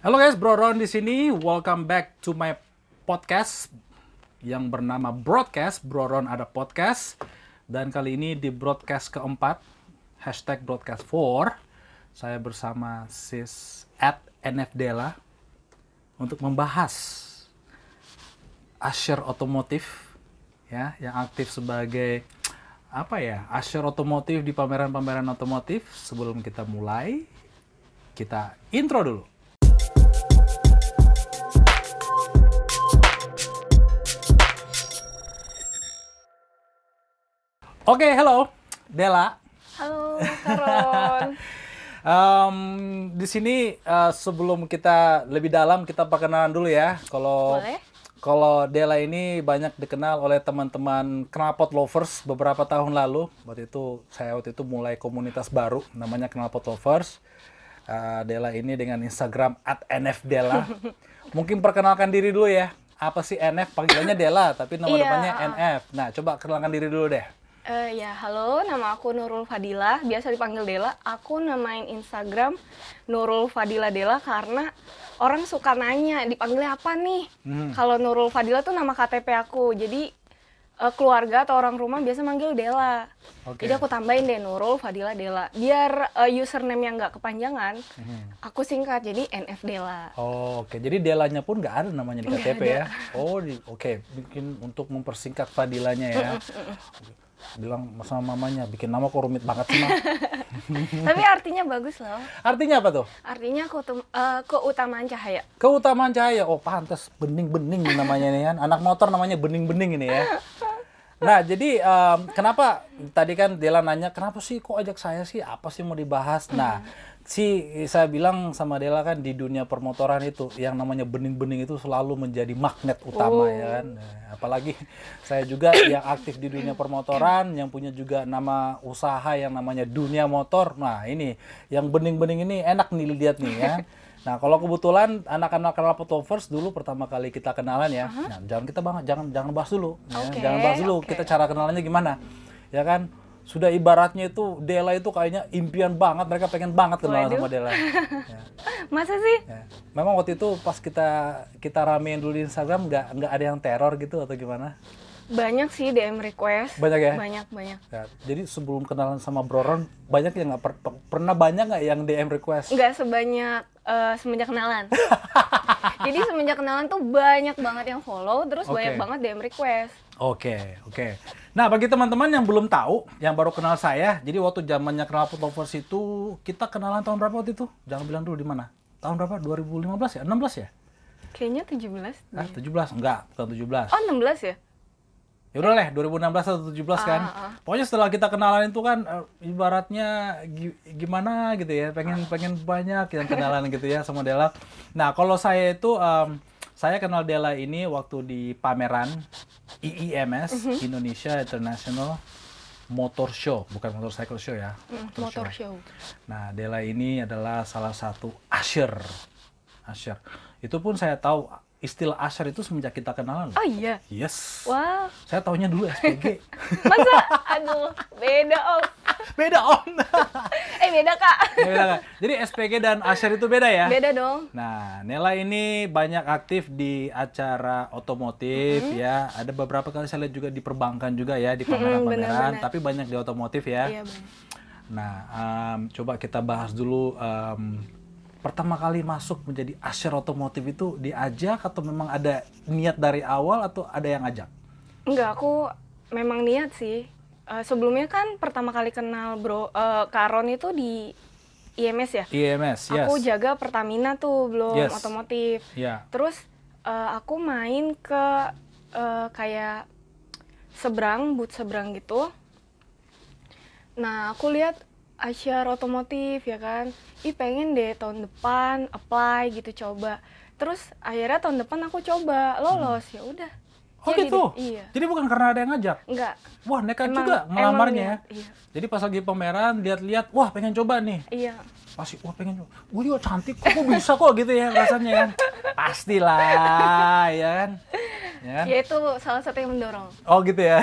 Halo guys, Bro Ron di sini. Welcome back to my podcast yang bernama Broadcast. Bro Ron ada podcast dan kali ini di broadcast keempat hashtag broadcast 4 saya bersama sis at NFDela untuk membahas Asher automotive ya yang aktif sebagai apa ya Asher automotive di pameran-pameran otomotif sebelum kita mulai kita intro dulu Oke, okay, hello, Della. Halo, Karon. um, di sini uh, sebelum kita lebih dalam kita perkenalan dulu ya. Kalau kalau Della ini banyak dikenal oleh teman-teman knalpot lovers beberapa tahun lalu. Waktu itu saya waktu itu mulai komunitas baru namanya knalpot lovers. Uh, Dela ini dengan Instagram @nfdela. Mungkin perkenalkan diri dulu ya. Apa sih NF? Panggilannya Della tapi nama yeah. depannya ah, ah. NF. Nah, coba kenalkan diri dulu deh. Uh, ya, halo, nama aku Nurul Fadila, biasa dipanggil Dela. Aku namain Instagram Nurul Fadila Dela karena orang suka nanya, dipanggilnya apa nih? Hmm. Kalau Nurul Fadila tuh nama KTP aku, jadi uh, keluarga atau orang rumah biasa manggil Dela. Okay. Jadi aku tambahin deh Nurul Fadila Dela. Biar uh, username yang nggak kepanjangan, hmm. aku singkat jadi NF Dela. Oh, oke. Okay. Jadi Delanya pun nggak ada namanya di KTP ya? Oh, oke. Okay. Mungkin untuk mempersingkat Fadilanya ya bilang sama mamanya bikin nama kok rumit banget sih tapi artinya bagus loh artinya apa tuh artinya uh, keutamaan cahaya keutamaan cahaya oh pantas bening-bening namanya nih kan anak motor namanya bening-bening ini ya nah jadi um, kenapa tadi kan Dela nanya kenapa sih kok ajak saya sih apa sih mau dibahas nah si saya bilang sama Dela kan di dunia permotoran itu yang namanya bening-bening itu selalu menjadi magnet utama oh. ya kan. Oh. Nah, apalagi saya juga yang aktif di dunia permotoran, yang punya juga nama usaha yang namanya dunia motor. Nah ini yang bening-bening ini enak nih lihat nih ya. Nah, kalau kebetulan anak-anak kenal First dulu pertama kali kita kenalan ya. Uh -huh. Nah, jangan kita banget jangan jangan bahas dulu okay, ya. Jangan bahas dulu okay. kita cara kenalannya gimana. Ya kan? sudah ibaratnya itu Dela itu kayaknya impian banget mereka pengen banget kenal sama Dela. Ya. Masa sih? Ya. Memang waktu itu pas kita kita ramein dulu di Instagram nggak nggak ada yang teror gitu atau gimana? Banyak sih DM request. Banyak ya? Banyak, banyak. Ya, jadi sebelum kenalan sama Bro Ron, banyak yang nggak per pernah banyak nggak yang DM request? Nggak sebanyak uh, semenjak kenalan. jadi semenjak kenalan tuh banyak banget yang follow, terus okay. banyak banget DM request. Oke, okay, oke. Okay. Nah, bagi teman-teman yang belum tahu, yang baru kenal saya, jadi waktu zamannya kenal Putovers itu kita kenalan tahun berapa waktu itu? Jangan bilang dulu di mana. Tahun berapa? 2015 ya? 16 ya? Kayaknya 17. Ah, 17 enggak, bukan belas Oh, belas ya? ya udah lah 2016 atau 17 kan kan uh. pokoknya setelah kita kenalan itu kan eh, ibaratnya gimana gitu ya pengen ah. pengen banyak yang kenalan gitu ya sama Della nah kalau saya itu um, saya kenal Della ini waktu di pameran IIMS uh mhm. -huh. Indonesia International Motor Show bukan motorcycle show ya mm, motor, motor show. show nah Della ini adalah salah satu usher usher itu pun saya tahu istilah asher itu semenjak kita kenalan. Oh iya? Yes. Wow. Saya taunya dulu SPG. Masa? Aduh, beda om. Beda om. eh beda kak. beda kak. Jadi SPG dan asher itu beda ya? Beda dong. Nah, Nela ini banyak aktif di acara otomotif mm -hmm. ya. Ada beberapa kali saya lihat juga di perbankan juga ya, di mm-hmm, pameran-pameran. Mm -hmm, tapi banyak di otomotif ya. Iya, banyak. Nah, um, coba kita bahas dulu um, pertama kali masuk menjadi asher otomotif itu diajak atau memang ada niat dari awal atau ada yang ajak? Enggak, aku memang niat sih. Uh, sebelumnya kan pertama kali kenal Bro uh, eh, Karon itu di IMS ya. IMS, yes. Aku jaga Pertamina tuh belum yes. otomotif. Yeah. Terus uh, aku main ke uh, kayak seberang, but seberang gitu. Nah, aku lihat asyar otomotif ya kan ih pengen deh tahun depan apply gitu coba terus akhirnya tahun depan aku coba lolos hmm. ya udah Oh jadi, gitu? Iya. Jadi bukan karena ada yang ngajak? Enggak. Wah nekat juga ngelamarnya ya. Iya. Jadi pas lagi pameran, lihat-lihat, wah pengen coba nih. Iya pasti wah pengen wah dia cantik kok, kok bisa kok gitu ya rasanya kan pastilah ya kan ya kan? Ya, itu salah satu yang mendorong oh gitu ya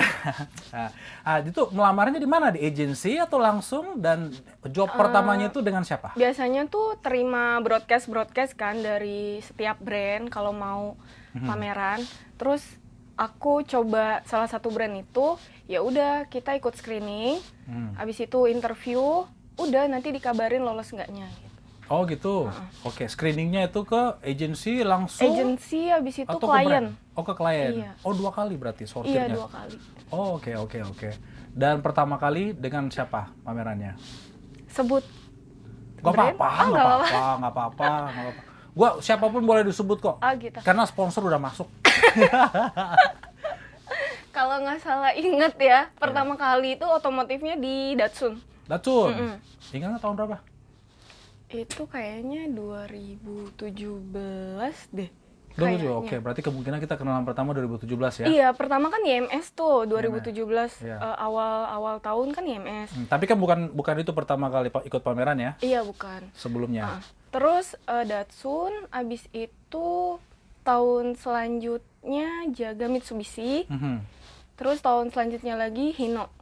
nah, ah, itu melamarnya di mana di agensi atau langsung dan job eh, pertamanya itu dengan siapa biasanya tuh terima broadcast broadcast kan dari setiap brand kalau mau hmm. pameran terus aku coba salah satu brand itu ya udah kita ikut screening hmm. abis itu interview udah nanti dikabarin lolos nggaknya gitu. Oh gitu. uh huh Oke, okay. screeningnya itu ke agensi langsung. Agensi habis itu atau klien. Ke oh ke klien. Iya. Oh dua kali berarti sortirnya. Iya dua kali. Oh oke okay, oke okay, oke. Okay. Dan pertama kali dengan siapa pamerannya? Sebut. Gak apa-apa, oh, ah, gak apa-apa, gak apa-apa, gak apa-apa. Gua siapapun boleh disebut kok. Oh gitu. Karena sponsor udah masuk. Kalau nggak salah inget ya, pertama yeah. kali itu otomotifnya di Datsun. Datsun. Mm hmm Ingat nggak tahun berapa? Itu kayaknya 2017 deh. 2017, oke. Okay. Berarti kemungkinan kita kenalan pertama 2017 ya? Iya, pertama kan IMS tuh 2017 IMS. Yeah. Uh, awal awal tahun kan IMS. Hmm, tapi kan bukan bukan itu pertama kali ikut pameran ya? Iya, bukan. Sebelumnya. Uh, terus uh, Datsun, abis itu tahun selanjutnya jaga Mitsubishi. Mm -hmm. Terus tahun selanjutnya lagi Hino.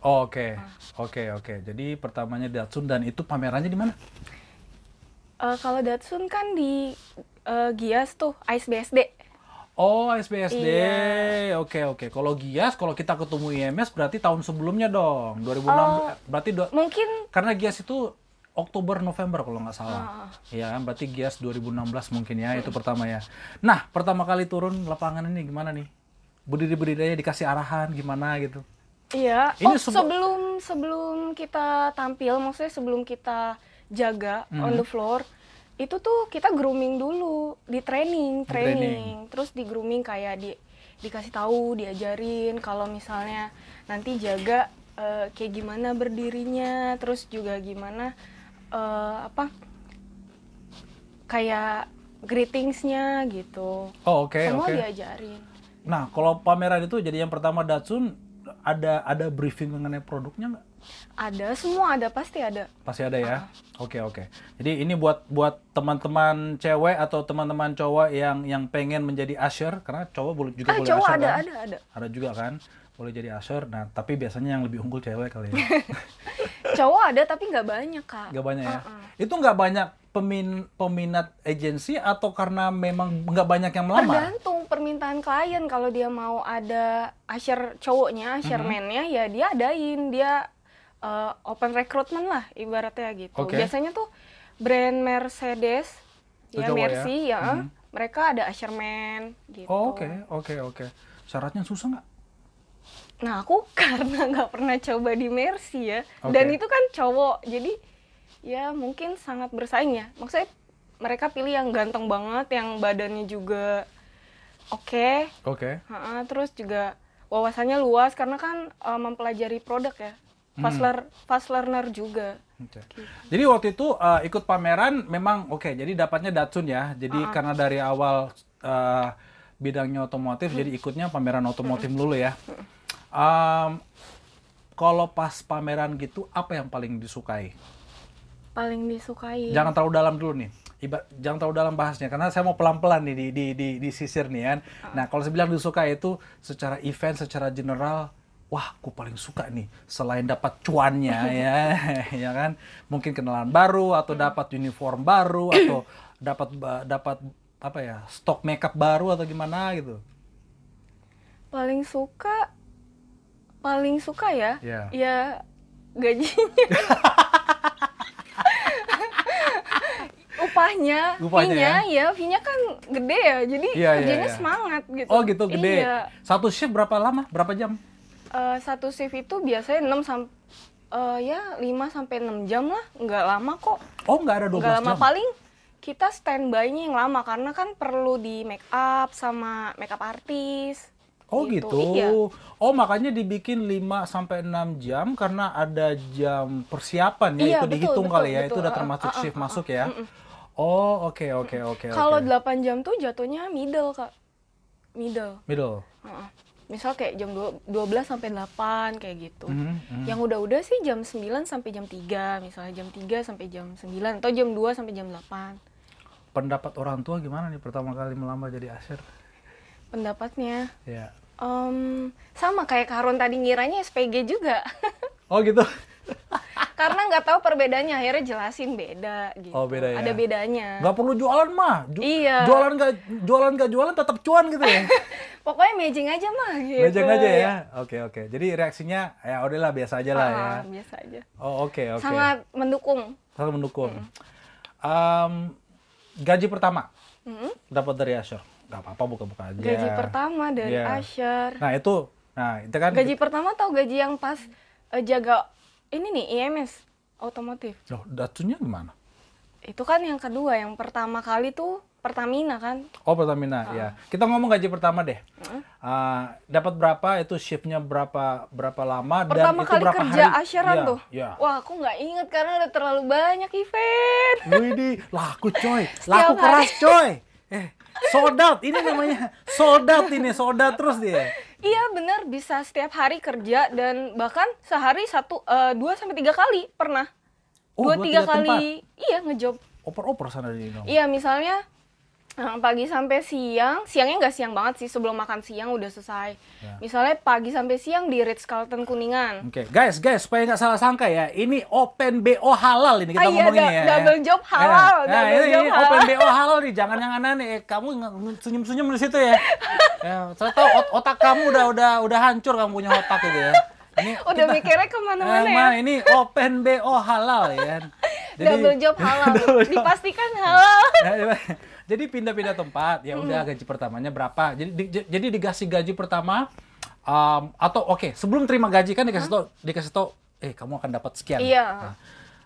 Oh, oke. Oke, oke. Jadi pertamanya Datsun dan itu pamerannya di mana? Uh, kalau Datsun kan di uh, Gias tuh, ISBSD. Oh, SBSD. Iya. Oke, oke. Kalau Gias, kalau kita ketemu IMS berarti tahun sebelumnya dong. 2006 Uh, berarti do mungkin karena Gias itu Oktober November kalau nggak salah. Uh. Ya, berarti Gias 2016 mungkin ya, itu pertama ya. Nah, pertama kali turun lapangan ini gimana nih? Berdiri-berdirinya dikasih arahan gimana gitu? Iya. Ini oh, sebelum sebelum kita tampil, maksudnya sebelum kita jaga hmm. on the floor, itu tuh kita grooming dulu di training, training, training. terus di grooming kayak di dikasih tahu, diajarin kalau misalnya nanti jaga uh, kayak gimana berdirinya, terus juga gimana uh, apa kayak greetingsnya gitu. Oh oke. Okay, Semua okay. diajarin. Nah kalau pameran itu jadi yang pertama Datsun ada ada briefing mengenai produknya nggak? Ada, semua ada pasti ada. Pasti ada ya. Uh. Oke oke. Jadi ini buat buat teman-teman cewek atau teman-teman cowok yang yang pengen menjadi usher karena cowok juga ah, boleh cowok usher ada, kan? ada ada ada. Ada juga kan boleh jadi asher nah tapi biasanya yang lebih unggul cewek kali ya cowok ada tapi nggak banyak kak nggak banyak ya uh -uh. itu nggak banyak pemin peminat agensi atau karena memang nggak banyak yang melamar tergantung permintaan klien kalau dia mau ada asher cowoknya ashermannya mm -hmm. ya dia adain dia uh, open recruitment lah ibaratnya gitu okay. biasanya tuh brand Mercedes itu ya, ya? Mercy ya, ya mm -hmm. mereka ada usherman gitu oh, oke oke oke syaratnya susah nggak Nah aku karena nggak pernah coba di Mercy ya, okay. dan itu kan cowok, jadi ya mungkin sangat bersaing ya. Maksudnya mereka pilih yang ganteng banget, yang badannya juga oke. Okay. Oke. Okay. terus juga wawasannya luas karena kan uh, mempelajari produk ya, hmm. fast, hmm. lear, fast learner juga. Okay. Gitu. Jadi waktu itu uh, ikut pameran memang oke, okay, jadi dapatnya Datsun ya. Jadi uh -huh. karena dari awal uh, bidangnya otomotif, hmm. jadi ikutnya pameran otomotif hmm. dulu ya. Hmm Um, kalau pas pameran gitu, apa yang paling disukai? Paling disukai. Jangan terlalu dalam dulu nih. Iba, jangan terlalu dalam bahasnya karena saya mau pelan-pelan nih di di di, di sisir nih kan. Uh. Nah, kalau saya bilang disukai itu secara event, secara general, wah, aku paling suka nih selain dapat cuannya ya, ya kan. Mungkin kenalan baru atau hmm. dapat uniform baru atau dapat dapat apa ya, stok makeup baru atau gimana gitu. Paling suka paling suka ya yeah. ya gajinya upahnya, upahnya ya, ya fee kan gede ya, jadi yeah, iya, kerjanya yeah, yeah. semangat gitu. Oh gitu, gede. Iya. Satu shift berapa lama, berapa jam? Uh, satu shift itu biasanya enam eh, ya, sampai uh, ya 5 sampai 6 jam lah, nggak lama kok. Oh nggak ada 12 nggak lama. jam? Paling kita standby-nya yang lama, karena kan perlu di make up sama make up artis. Oh gitu. gitu. Iya. Oh makanya dibikin 5 sampai 6 jam karena ada jam persiapan ya iya, itu betul, dihitung betul, kali ya. Betul. Itu udah ah, termasuk uh, uh, shift uh, uh, masuk ya. Uh, uh. Oh, oke okay, oke okay, oke okay, Kalau okay. 8 jam tuh jatuhnya middle, Kak. Middle. Middle. Uh -uh. Misal kayak jam 12 sampai 8 kayak gitu. Mm -hmm. Yang udah-udah sih jam 9 sampai jam 3, misalnya jam 3 sampai jam 9 atau jam 2 sampai jam 8. Pendapat orang tua gimana nih pertama kali melamar jadi asir? Pendapatnya? Ya Yeah. Um, sama kayak Karun tadi ngiranya SPG juga. oh gitu. Karena nggak tahu perbedaannya, akhirnya jelasin beda gitu. Oh beda ya. Ada bedanya. Nggak perlu jualan mah. Ju iya. Jualan nggak jualan nggak jualan tetap cuan gitu ya. Pokoknya mejeng aja mah. Gitu. Mejeng aja ya. ya. Oke oke. Jadi reaksinya ya udahlah biasa aja lah ya. ah, ya. Biasa aja. Oh oke okay, oke. Okay. Sangat mendukung. Sangat mendukung. Hmm. Um, gaji pertama mm -hmm. dapat dari Asher nggak apa-apa buka-buka aja. Gaji pertama dari yeah. Asher. Nah itu, nah itu kan. Gaji pertama atau gaji yang pas uh, jaga ini nih IMS otomotif. Loh, datunya gimana? Itu kan yang kedua, yang pertama kali tuh Pertamina kan? Oh Pertamina uh. ya. Kita ngomong gaji pertama deh. Uh. Dapat berapa? Itu shiftnya berapa berapa lama pertama dan itu berapa kerja hari? Asyaran ya, tuh. Ya. Wah aku nggak inget karena udah terlalu banyak event. Widih, laku coy, laku keras coy. Eh, sodat ini namanya sodat ini sodat terus dia iya bener bisa setiap hari kerja dan bahkan sehari satu uh, dua sampai tiga kali pernah oh, dua, dua tiga, tiga kali tempat. iya ngejob oper-oper sana di Indonesia. Iya, misalnya Nah, pagi sampai siang, siangnya nggak siang banget sih sebelum makan siang udah selesai. Ya. Misalnya pagi sampai siang di Ritz Carlton Kuningan. Oke, okay. guys, guys, supaya nggak salah sangka ya, ini Open BO halal ini kita ah, ngomong iya, ya. Double job ya. halal. Ya. Nah, double ini, job ini halal. Open BO halal nih, jangan yang aneh-aneh. Eh, kamu senyum-senyum di situ ya. ya ternyata otak kamu udah udah udah hancur kamu punya otak gitu ya. Ini udah kita, mikirnya kemana-mana eh, ya. Ini Open BO halal ya. Jadi, double job halal. Dipastikan halal. Ya, jadi pindah-pindah tempat ya udah gaji pertamanya berapa jadi di, jadi dikasih gaji pertama um, atau oke okay, sebelum terima gaji kan dikasih tau dikasih tau eh kamu akan dapat sekian iya. nah,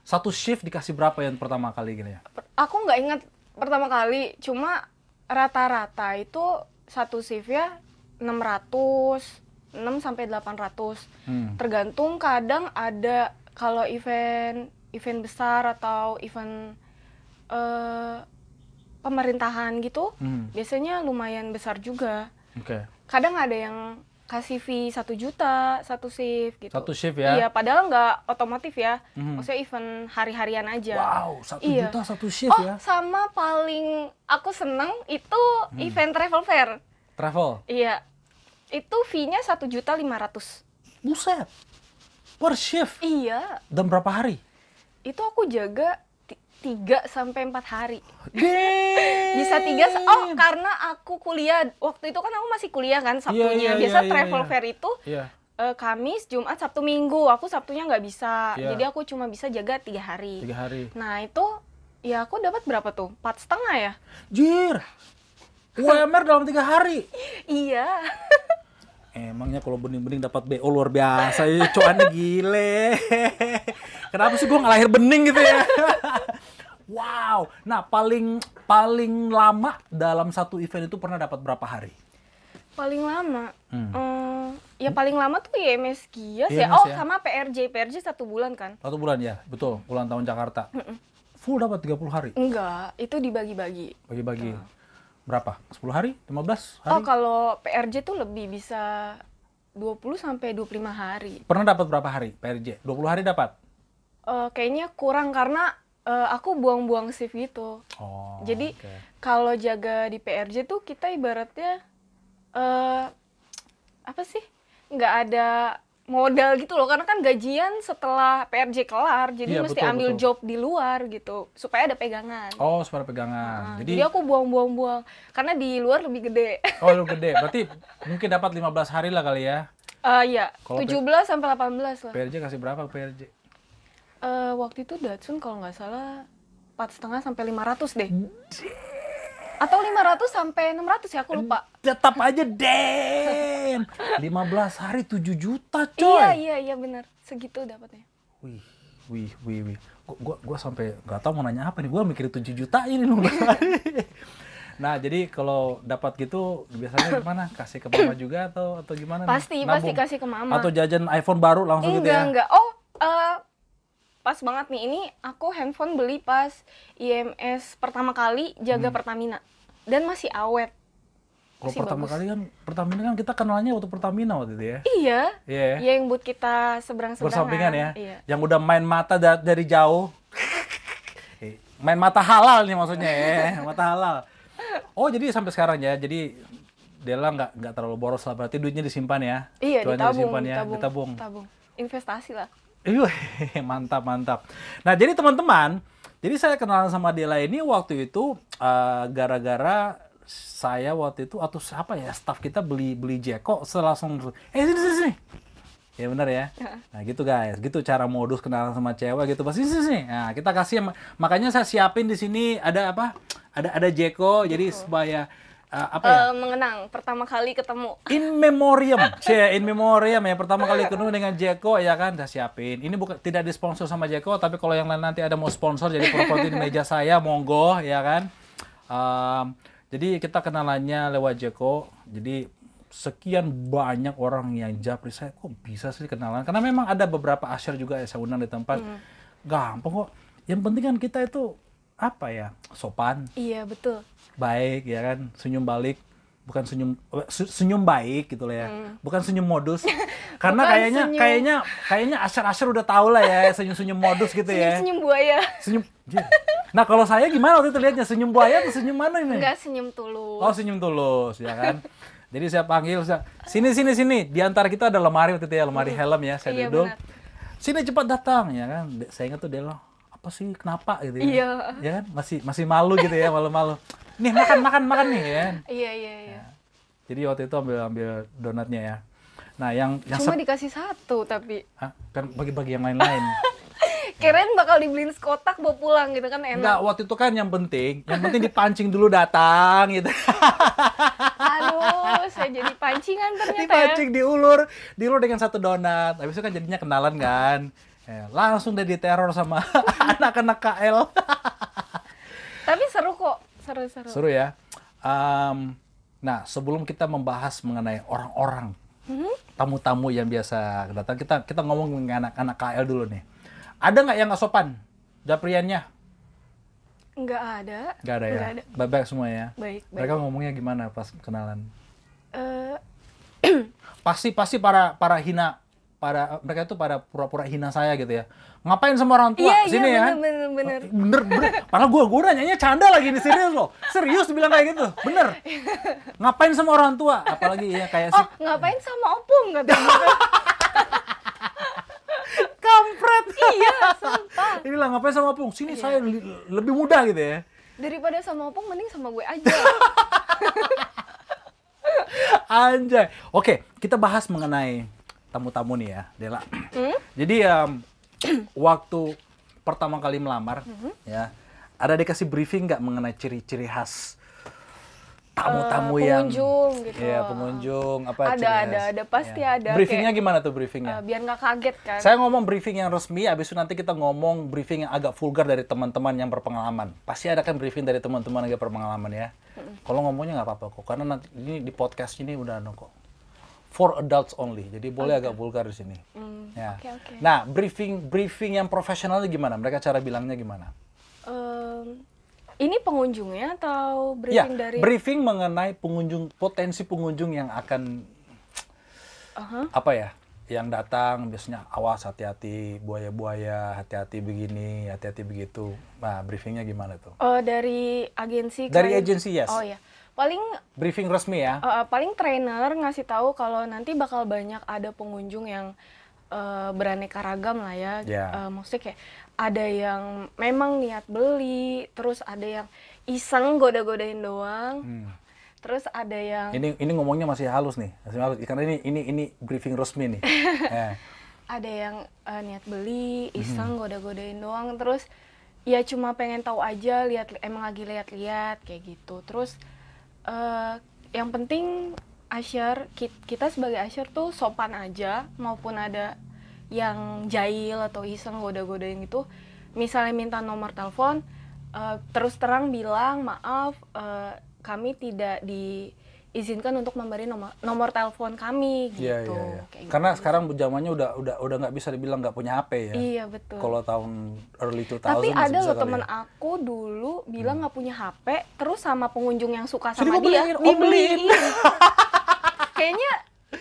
satu shift dikasih berapa yang pertama kali gini ya aku nggak ingat pertama kali cuma rata-rata itu satu shift ya 600 6 sampai 800 hmm. tergantung kadang ada kalau event event besar atau event eh, pemerintahan gitu hmm. biasanya lumayan besar juga. Okay. Kadang ada yang kasih fee satu juta satu shift gitu satu shift ya iya padahal nggak otomotif ya hmm. maksudnya event hari-harian aja wow satu iya. juta satu shift oh, ya sama paling aku seneng itu hmm. event travel fair travel iya itu fee-nya satu juta lima ratus buset per shift iya dan berapa hari itu aku jaga tiga sampai empat hari. Bisa tiga oh karena aku kuliah waktu itu kan aku masih kuliah kan iya, Sabtunya. Yeah, yeah, Biasa yeah, iya, travel yeah, fair itu yeah. Iya. uh, Kamis, Jumat, Sabtu, Minggu. Aku Sabtunya nggak bisa. Yeah. Jadi aku cuma bisa jaga tiga hari. Tiga hari. Nah, itu ya aku dapat berapa tuh? Empat setengah ya? Jir. UMR dalam tiga hari. iya. Emangnya kalau bening-bening dapat BO luar biasa ya, cowoknya gile. Kenapa sih gue ngelahir bening gitu ya? Wow. Nah, paling paling lama dalam satu event itu pernah dapat berapa hari? Paling lama? Hmm. Um, ya paling lama tuh YMS ya Gias iya, ya. Oh, ya? sama PRJ. PRJ satu bulan kan? Satu bulan ya, betul. Ulang tahun Jakarta. Full dapat 30 hari? Enggak, itu dibagi-bagi. Bagi-bagi. Iya. Berapa? 10 hari? 15 hari? Oh, kalau PRJ tuh lebih bisa 20 sampai 25 hari. Pernah dapat berapa hari PRJ? 20 hari dapat? Uh, kayaknya kurang karena uh, aku buang-buang shift gitu. Oh, Jadi okay. kalau jaga di PRJ tuh kita ibaratnya uh, apa sih? nggak ada modal gitu loh karena kan gajian setelah PRJ kelar jadi iya, mesti betul, ambil betul. job di luar gitu supaya ada pegangan oh supaya pegangan nah, jadi, jadi aku buang-buang-buang karena di luar lebih gede oh lebih gede berarti mungkin dapat 15 hari lah kali ya uh, iya Tujuh belas sampai delapan belas lah PRJ kasih berapa PRJ uh, waktu itu Datsun kalau nggak salah empat setengah sampai lima ratus deh. Atau lima ratus sampai enam ratus ya aku eh, lupa. Tetap aja Den. belas hari tujuh juta coy. Iya iya iya benar. Segitu dapatnya. Wih, wih, wih, wih. Gua gua, gua sampai nggak tahu mau nanya apa nih. Gua mikir tujuh juta ini loh. Nah, jadi kalau dapat gitu biasanya gimana? Kasih ke mama juga atau atau gimana? Pasti, nih? pasti kasih ke mama. Atau jajan iPhone baru langsung enggak, gitu ya? Enggak, enggak. Oh, uh, Pas banget nih, ini aku handphone beli pas IMS pertama kali jaga hmm. Pertamina. Dan masih awet. Kalau pertama bagus. kali kan Pertamina kan kita kenalnya waktu Pertamina waktu itu ya. Iya. Iya. Yeah. Iya yang buat kita seberang-seberangan. Bersampingan ya. Iya. Yang udah main mata da dari jauh. Eh, main mata halal nih maksudnya ya, eh, mata halal. Oh, jadi sampai sekarang ya. Jadi Dela nggak nggak terlalu boros lah berarti duitnya disimpan ya. Iya, Duitnya ditabung, disimpan ya, ditabung, ditabung. Tabung. Investasi lah. mantap mantap. Nah jadi teman-teman, jadi saya kenalan sama Dela ini waktu itu eh, gara-gara uh, saya waktu itu atau siapa ya staff kita beli beli Jeko langsung eh sini sini sini Ya benar ya? ya. Nah gitu guys, gitu cara modus kenalan sama cewek gitu. Pasti sini, sini. Nah, kita kasih makanya saya siapin di sini ada apa? Ada ada Jeko, Jeko. jadi supaya uh, apa ya? Eh, mengenang pertama kali ketemu. In memoriam, cie, in memoriam ya pertama kali ketemu dengan Jeko ya kan udah siapin. Ini bukan tidak disponsor sama Jeko, tapi kalau yang lain nanti ada mau sponsor jadi properti di meja saya monggo ya kan. Um, jadi kita kenalannya lewat Jeko. Jadi sekian banyak orang yang japri saya kok bisa sih kenalan karena memang ada beberapa asyar juga yang saya undang di tempat hmm. gampang kok yang penting kan kita itu apa ya sopan iya betul baik ya kan senyum balik bukan senyum senyum baik gitu lah ya hmm. bukan senyum modus karena bukan kayaknya senyum. kayaknya kayaknya asar-asar udah tau lah ya senyum senyum modus gitu ya. senyum, ya senyum buaya senyum iya. nah kalau saya gimana waktu itu lihatnya senyum buaya atau senyum mana ini enggak senyum tulus oh senyum tulus ya kan jadi saya panggil saya sini sini sini di antara kita ada lemari waktu itu ya lemari hmm. helm ya saya iya, duduk bener. sini cepat datang ya kan saya ingat tuh dia loh apa sih kenapa gitu ya iya. ya kan masih masih malu gitu ya malu-malu nih makan makan makan nih ya iya iya iya ya. Iya. jadi waktu itu ambil ambil donatnya ya nah yang, yang cuma dikasih satu tapi Hah? kan bagi-bagi yang lain-lain keren bakal dibeliin sekotak bawa pulang gitu kan enak. Enggak, waktu itu kan yang penting, yang penting dipancing dulu datang gitu. Aduh, saya jadi pancingan ternyata. Dipancing, ya. diulur, diulur dengan satu donat. Habis itu kan jadinya kenalan kan. Ya, langsung deh diteror sama anak-anak KL. Tapi seru kok, seru-seru. Seru ya. Um, nah, sebelum kita membahas mengenai orang-orang mm-hmm. tamu-tamu yang biasa datang, kita kita ngomong dengan anak-anak KL dulu nih. Ada nggak yang nggak sopan? Japriannya? Nggak ada. Nggak ada ya. Baik-baik semua ya. Baik. baik. Mereka ngomongnya gimana pas kenalan? Uh... pasti pasti para para hina pada mereka tuh pada pura-pura hina saya gitu ya. Ngapain sama orang tua iya, iya sini iya, bener, ya? Bener bener bener. bener. Padahal gue gue nanya canda lagi di sini loh. Serius bilang kayak gitu. Bener. Ngapain sama orang tua? Apalagi ya kayak oh, si... ngapain sama opung katanya. Gitu. Kampret. Iya, sumpah. inilah ngapain sama opung? Sini iya. saya lebih mudah gitu ya. Daripada sama opung mending sama gue aja. Anjay. Oke, kita bahas mengenai tamu-tamu nih ya, Dela. Hmm? Jadi um, waktu pertama kali melamar, hmm? ya, ada dikasih briefing nggak mengenai ciri-ciri khas eh, tamu-tamu uh, yang pengunjung gitu. ya pengunjung apa Ada ada ada pasti ya. ada. Briefingnya kayak, gimana tuh briefingnya? Uh, biar nggak kaget kan. Saya ngomong briefing yang resmi, Abis itu nanti kita ngomong briefing yang agak vulgar dari teman-teman yang berpengalaman. Pasti ada kan briefing dari teman-teman yang berpengalaman ya. Hmm. Kalau ngomongnya nggak apa-apa kok, karena nanti ini di podcast ini udah nongko anu for adults only. Jadi boleh okay. agak vulgar di sini. Mm, ya. Okay, okay. Nah, briefing briefing yang profesionalnya gimana? Mereka cara bilangnya gimana? Um, ini pengunjungnya atau ya, briefing ya, dari briefing mengenai pengunjung potensi pengunjung yang akan uh-huh. apa ya? yang datang biasanya awas hati-hati buaya-buaya hati-hati begini hati-hati begitu nah briefingnya gimana tuh uh, dari agensi dari agensi yes oh ya paling briefing resmi ya uh, paling trainer ngasih tahu kalau nanti bakal banyak ada pengunjung yang uh, beraneka ragam lah ya yeah. Ya. uh, maksudnya kayak ada yang memang niat beli terus ada yang iseng goda-godain doang hmm. terus ada yang ini ini ngomongnya masih halus nih masih halus karena ini ini ini briefing resmi nih eh. ada yang uh, niat beli hmm. iseng hmm. goda-godain doang terus ya cuma pengen tahu aja lihat emang lagi lihat-lihat kayak gitu terus Eh, yang penting asher kita sebagai asher tuh sopan aja maupun ada yang jahil atau iseng goda goda yang itu misalnya minta nomor telepon uh, terus terang bilang maaf uh, kami tidak di izinkan untuk memberi nomor nomor telepon kami iya, gitu. Iya, iya, iya. Kayak Karena gitu. sekarang zamannya udah udah udah nggak bisa dibilang nggak punya HP ya. Iya betul. Kalau tahun early 2000 Tapi ada loh ya. teman ya. aku dulu bilang hmm. nggak hmm. punya HP, terus sama pengunjung yang suka sama dia dibeliin. Kayaknya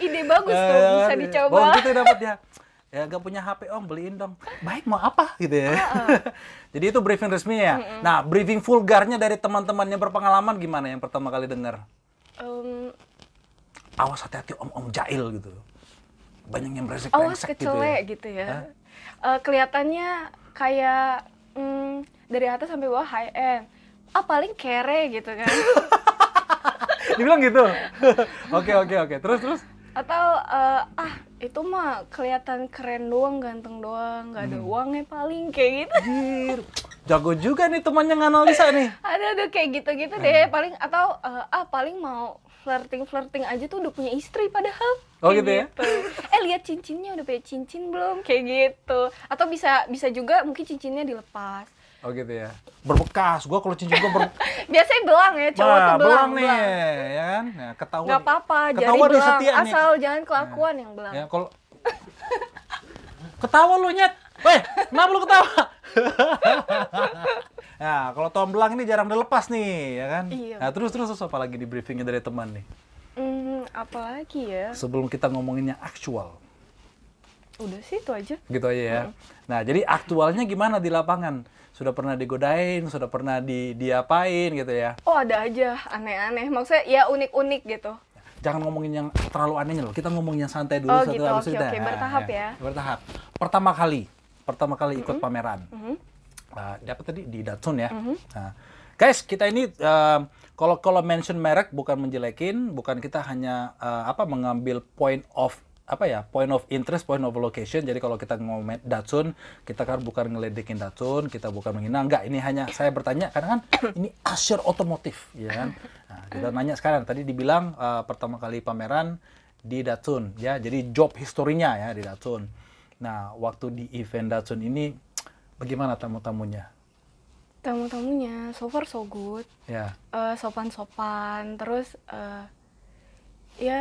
ide bagus tuh eh, bisa iya. dicoba. Oh, kita dapat ya. Ya nggak punya HP om beliin dong. Baik mau apa gitu ya. Uh -uh. Jadi itu briefing resminya ya. Mm -mm. Nah briefing vulgarnya dari teman-teman yang berpengalaman gimana yang pertama kali dengar? um, awas hati-hati om-om jail gitu banyak yang beresek awas gitu kecelek gitu ya, gitu ya. Uh, kelihatannya kayak mm, dari atas sampai bawah high eh, end ah paling kere gitu kan dibilang gitu oke oke oke terus terus atau uh, ah itu mah kelihatan keren doang ganteng doang nggak ada hmm. uangnya paling kayak gitu jago juga nih temannya nganalisa nih. Ada tuh kayak gitu-gitu deh. Hmm. Paling atau uh, ah paling mau flirting-flirting aja tuh udah punya istri padahal. Oh gitu, gitu ya. Gitu. eh lihat cincinnya udah punya cincin belum? Kayak gitu. Atau bisa bisa juga mungkin cincinnya dilepas. Oh gitu ya. Berbekas. Gua kalau cincin gua ber Biasanya belang ya, cowok nah, tuh belang, nih, ya kan? Ya, ketahuan. Gak apa-apa, jadi belang. Setia Asal nih. jangan kelakuan nah. yang belang. Ya, kalau Ketawa lu nyet. Weh, kenapa lu ketawa? nah, kalau tomblang ini jarang dilepas nih, ya kan? Iya. Nah, terus terus, terus apa lagi di briefingnya dari teman nih? Hmm, apa lagi ya? Sebelum kita ngomongin yang aktual. Udah sih itu aja. Gitu aja ya. Hmm. Nah, jadi aktualnya gimana di lapangan? Sudah pernah digodain, sudah pernah di diapain gitu ya? Oh, ada aja aneh-aneh. Maksudnya ya unik-unik gitu jangan ngomongin yang terlalu anehnya loh. Kita ngomongin yang santai dulu. Oh satu gitu, oke okay, oke. Okay. Bertahap ya. ya. Bertahap. Pertama kali, pertama kali ikut mm -hmm. pameran. Mm -hmm. uh, ah, dapat tadi di Datsun ya. Mm -hmm. uh, guys, kita ini uh, kalau kalau mention merek bukan menjelekin, bukan kita hanya uh, apa mengambil point of apa ya point of interest, point of location. Jadi kalau kita ngomong Datsun, kita kan bukan ngeledekin Datsun, kita bukan menghina. Enggak, ini hanya saya bertanya karena kan ini Asher Otomotif, ya kan? Nah, kita nanya sekarang. Tadi dibilang uh, pertama kali pameran di Datsun, ya. Jadi job historinya ya di Datsun. Nah, waktu di event Datsun ini bagaimana tamu-tamunya? Tamu-tamunya so far so good. Ya. Yeah. Uh, sopan-sopan, terus uh, ya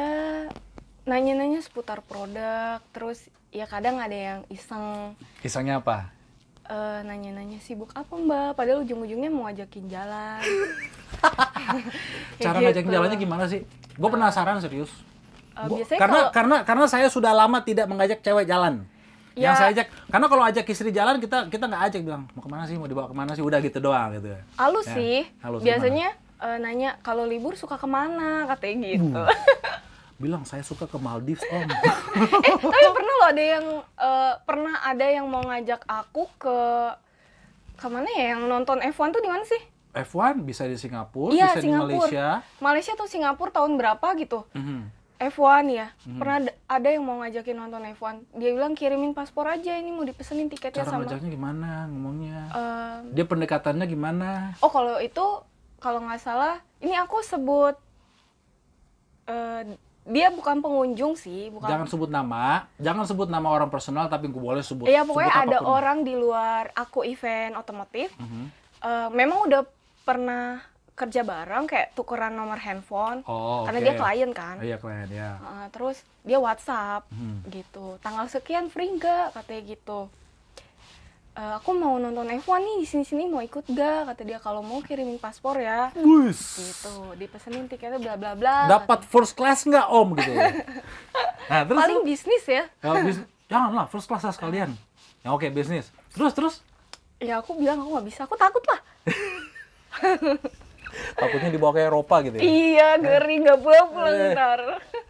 nanya-nanya seputar produk, terus ya kadang ada yang iseng. Isengnya apa? nanya eh, nanya-nanya sibuk apa mbak? Padahal ujung-ujungnya mau ajakin jalan. Cara gitu. ngajakin jalannya gimana sih? Gue eh. penasaran serius. Uh, gua, karena kalo... karena karena saya sudah lama tidak mengajak cewek jalan. Ya. Yang saya ajak, karena kalau ajak istri jalan kita kita nggak ajak bilang mau kemana sih, mau dibawa kemana sih, udah gitu doang gitu. Halus ya. sih. Biasanya e, nanya kalau libur suka kemana katanya gitu. Uh, bilang saya suka ke Maldives om. eh tapi pernah loh ada yang e, pernah ada yang mau ngajak aku ke kemana ya yang nonton F1 tuh di mana sih? F1 bisa di Singapura, ya, bisa Singapura. di Malaysia. Malaysia atau Singapura tahun berapa gitu. Mm -hmm F1 ya hmm. pernah ada yang mau ngajakin nonton F1 dia bilang kirimin paspor aja ini mau dipesenin tiketnya cara sama cara ngajaknya gimana ngomongnya um, dia pendekatannya gimana oh kalau itu kalau nggak salah ini aku sebut uh, dia bukan pengunjung sih bukan jangan sebut nama jangan sebut nama orang personal tapi gue boleh sebut iya pokoknya sebut ada orang di luar aku event otomotif -hmm. uh, memang udah pernah kerja bareng kayak tukeran nomor handphone oh, karena dia klien kan oh, iya klien ya uh, terus dia WhatsApp hmm. gitu tanggal sekian free nggak katanya gitu e, aku mau nonton F1 nih di sini sini mau ikut gak kata dia kalau mau kirimin paspor ya Wiss. gitu dipesenin tiketnya bla bla bla dapat first class nggak om gitu nah, terus paling bisnis ya kalau ya, bisnis janganlah first class lah sekalian ya oke okay, bisnis terus terus ya aku bilang aku nggak bisa aku takut lah Takutnya dibawa ke Eropa gitu ya. Iya, eh. geri nggak pulang-pulang eh. ntar.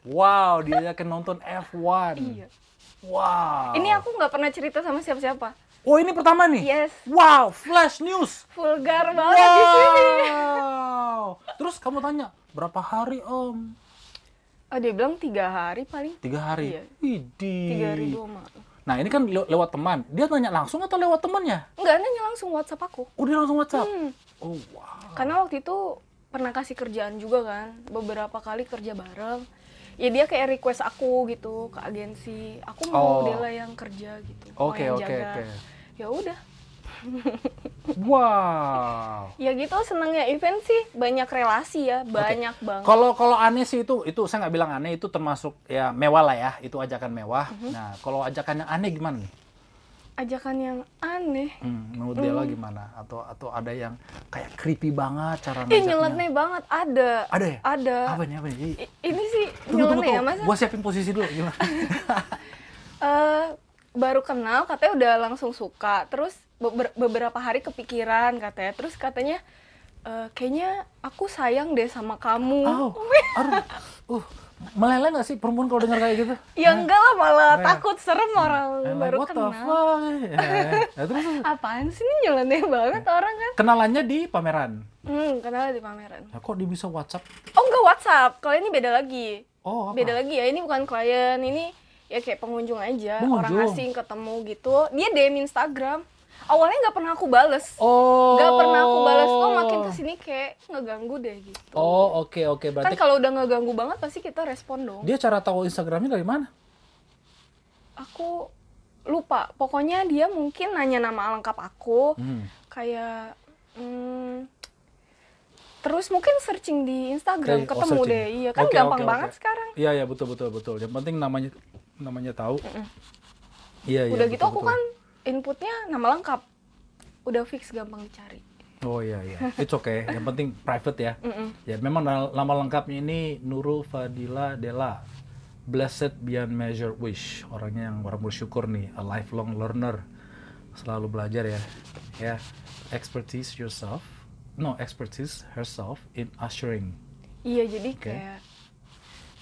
Wow, dia akan nonton F1. Iya. Wow. Ini aku nggak pernah cerita sama siapa-siapa. Oh, ini pertama nih. Yes. Wow, flash news. Vulgar banget wow. di sini. Wow. Terus kamu tanya, berapa hari, Om? Oh, dia bilang tiga hari paling. Tiga hari. Iya. Widih. Tiga hari dua malam Nah ini kan lewat teman. Dia nanya langsung atau lewat temannya? Enggak, nanya langsung WhatsApp aku. Oh dia langsung WhatsApp? Hmm. Oh wow. Karena waktu itu pernah kasih kerjaan juga kan. Beberapa kali kerja bareng. Ya dia kayak request aku gitu ke agensi. Aku mau oh. Dela yang kerja gitu. Oke oke oke. Ya udah Wow. Ya gitu senangnya event sih banyak relasi ya, banyak okay. banget. Kalau kalau aneh sih itu itu saya nggak bilang aneh itu termasuk ya mewah lah ya, itu ajakan mewah. Mm -hmm. Nah, kalau ajakan yang aneh gimana nih? Ajakan yang aneh. Hmm, menurut mm. Dela gimana? Atau atau ada yang kayak creepy banget cara ngajaknya? Eh, nyeleneh banget ada. Ada ya? Ada. Apa nih apa nih? ini sih nyeleneh ya, Mas. Gua siapin posisi dulu gimana? uh, baru kenal katanya udah langsung suka. Terus beber beberapa hari kepikiran katanya terus katanya e, kayaknya aku sayang deh sama kamu oh, aduh, uh, meleleh gak sih perempuan kalau dengar kayak gitu? ya eh. enggak lah malah eh. takut serem hmm. orang eh, baru what kenal. apa fuck? Ya, terus apaan sih ini nyeleneh banget orang kan? Kenalannya di pameran. Hmm, kenal di pameran. Nah, kok dia bisa WhatsApp? Oh enggak WhatsApp, kalau ini beda lagi. Oh apa? Beda lagi ya, ini bukan klien, ini ya kayak pengunjung aja, pengunjung. orang asing ketemu gitu. Dia DM Instagram awalnya nggak pernah aku bales oh nggak pernah aku bales kok oh, makin oh. kesini kayak ngeganggu deh gitu oh oke okay, oke okay. berarti kan kalau udah ngeganggu banget pasti kita respon dong dia cara tahu instagramnya dari mana aku lupa pokoknya dia mungkin nanya nama lengkap aku hmm. kayak hmm, terus mungkin searching di Instagram okay. Oh, ketemu oh, deh iya kan okay, gampang okay, banget sekarang iya iya betul betul betul yang penting namanya namanya tahu mm -mm. iya udah gitu betul, aku betul. kan inputnya nama lengkap udah fix gampang dicari Oh iya iya, oke okay. Yang penting private ya. Mm -mm. Ya memang nama lengkapnya ini Nurul Fadila Dela. Blessed beyond measure wish. Orangnya yang orang bersyukur nih, a lifelong learner. Selalu belajar ya. Ya, expertise yourself. No, expertise herself in ushering. Iya, jadi okay. kayak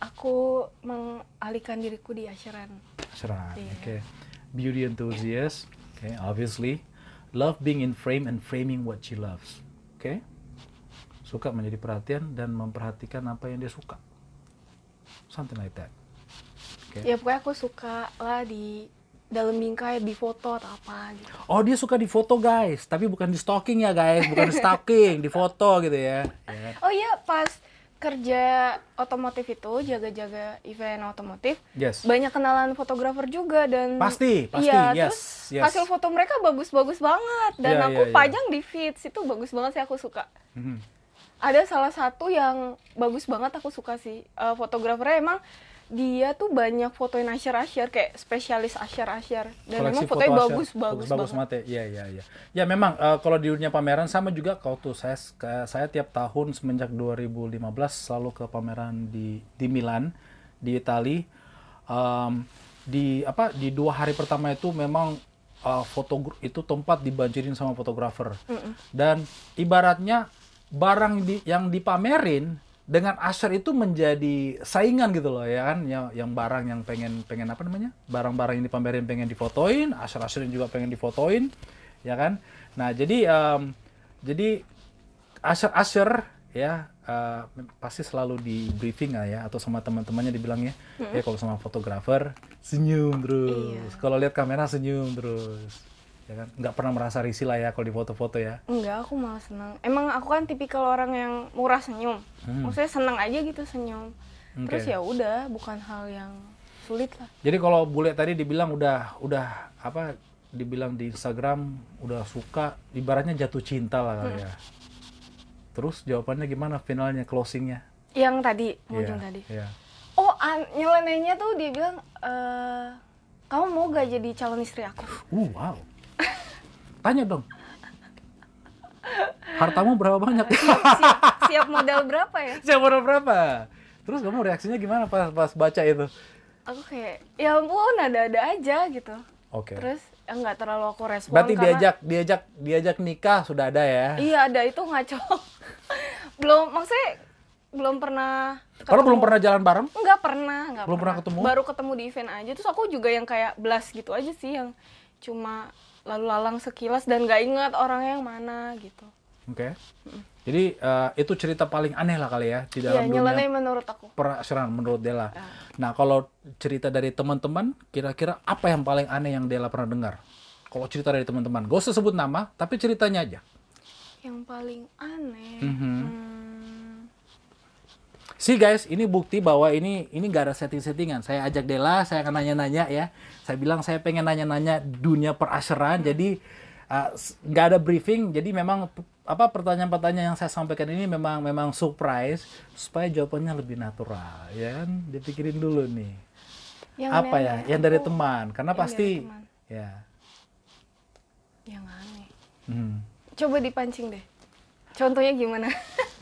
aku mengalihkan diriku di asyaran. Asyaran, yeah. oke. Okay beauty enthusiast, okay, obviously. Love being in frame and framing what she loves, okay? Suka menjadi perhatian dan memperhatikan apa yang dia suka. Something like that. Okay. Ya pokoknya aku suka lah di dalam bingkai di foto atau apa gitu. Oh dia suka di foto guys, tapi bukan di stalking ya guys, bukan di stalking, di foto gitu ya. Yeah. Oh iya pas kerja otomotif itu jaga-jaga event otomotif yes. banyak kenalan fotografer juga dan pasti iya, pasti ya, yes, terus yes. hasil foto mereka bagus-bagus banget dan yeah, aku yeah, iya. pajang yeah. di feeds itu bagus banget sih aku suka mm -hmm. ada salah satu yang bagus banget aku suka sih uh, fotografernya emang dia tuh banyak fotoin asher asher kayak spesialis asher asher dan Koleksi memang fotonya foto bagus, asher, bagus bagus bagus mate ya ya ya ya memang uh, kalau di dunia pameran sama juga kalau tuh saya saya tiap tahun semenjak 2015 selalu ke pameran di di Milan di Itali um, di apa di dua hari pertama itu memang uh, foto itu tempat dibanjirin sama fotografer mm -mm. dan ibaratnya barang di, yang dipamerin dengan Asher itu menjadi saingan gitu loh ya kan yang, yang barang yang pengen pengen apa namanya barang-barang ini dipamerin pengen difotoin Asher Asher juga pengen difotoin ya kan nah jadi um, jadi Asher Asher ya uh, pasti selalu di briefing lah ya atau sama teman-temannya dibilangnya hmm. ya eh, kalau sama fotografer senyum terus iya. kalau lihat kamera senyum terus ya kan nggak pernah merasa risih lah ya kalau di foto-foto ya enggak aku malah senang emang aku kan tipikal orang yang murah senyum hmm. maksudnya seneng aja gitu senyum okay. terus ya udah bukan hal yang sulit lah jadi kalau bule tadi dibilang udah udah apa dibilang di Instagram udah suka ibaratnya jatuh cinta lah kali hmm. ya terus jawabannya gimana finalnya closingnya yang tadi iya, ujung yeah, tadi yeah. oh nyelenehnya tuh dia bilang e, kamu mau gak jadi calon istri aku uh, wow Tanya dong. Hartamu berapa banyak? Siap, siap, modal berapa ya? Siap modal berapa? Terus kamu reaksinya gimana pas pas baca itu? Aku kayak, ya ampun ada-ada aja gitu. Oke. Okay. Terus ya nggak terlalu aku respon. Berarti karena... diajak diajak diajak nikah sudah ada ya? Iya ada itu ngaco. belum maksudnya belum pernah. Ketemu. Kalau belum pernah jalan bareng? Nggak pernah, nggak belum pernah. pernah ketemu. Baru ketemu di event aja. Terus aku juga yang kayak blast gitu aja sih yang cuma lalu lalang sekilas dan gak ingat orangnya yang mana gitu. Oke. Okay. Mm. Jadi uh, itu cerita paling aneh lah kali ya di iya, dalam Ya dunia menurut aku. perasuran menurut Dela. Uh. Iya. Nah kalau cerita dari teman-teman, kira-kira apa yang paling aneh yang Dela pernah dengar? Kalau cerita dari teman-teman, gak usah sebut nama, tapi ceritanya aja. Yang paling aneh. Mm -hmm. hmm sih guys, ini bukti bahwa ini ini gak ada setting-settingan. Saya ajak Dela, saya akan nanya-nanya ya. Saya bilang saya pengen nanya-nanya dunia perasaran, Jadi uh, gak ada briefing. Jadi memang apa pertanyaan-pertanyaan yang saya sampaikan ini memang memang surprise supaya jawabannya lebih natural, ya kan? Dipikirin dulu nih. Yang apa ya? Yang dari teman. Karena yang pasti teman. ya. Yang aneh. Hmm. Coba dipancing deh. Contohnya gimana?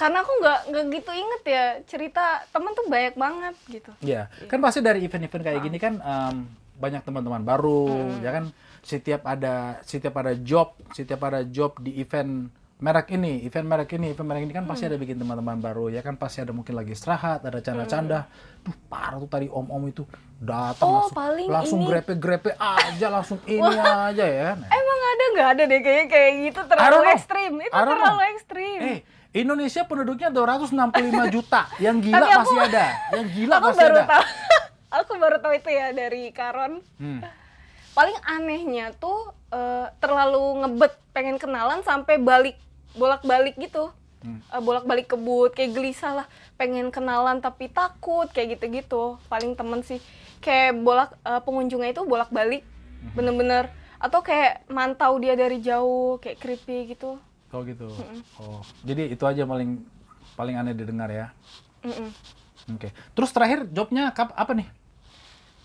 karena aku nggak nggak gitu inget ya cerita temen tuh banyak banget gitu. ya yeah. kan iya. pasti dari event-event kayak ah. gini nah. kan um, banyak teman-teman baru, mm. ya kan setiap ada setiap ada job, setiap ada job di event merek ini, event merek ini, event merek ini kan hmm. pasti mm. ada bikin teman-teman baru ya kan pasti ada mungkin lagi istirahat, ada canda-canda. Hmm. Duh, parah tuh tadi om-om itu datang oh, langsung langsung grepe-grepe aja, langsung ini aja ya. Kan? Emang ada nggak ada deh kayaknya kayak gitu terlalu ekstrim, itu terlalu ekstrim. Eh, Indonesia penduduknya 265 juta. Yang gila aku, pasti ada. Yang gila aku masih baru ada. Tahu, aku baru tahu itu ya dari Karon. Hmm. Paling anehnya tuh uh, terlalu ngebet pengen kenalan sampai balik bolak-balik gitu. Hmm. Uh, bolak-balik kebut kayak gelisah lah pengen kenalan tapi takut kayak gitu-gitu paling temen sih kayak bolak uh, pengunjungnya itu bolak-balik hmm. bener-bener atau kayak mantau dia dari jauh kayak creepy gitu Oh gitu. Mm-mm. Oh, jadi itu aja paling paling aneh didengar ya. Mm-mm. Oke. Okay. Terus terakhir jobnya kap, apa nih?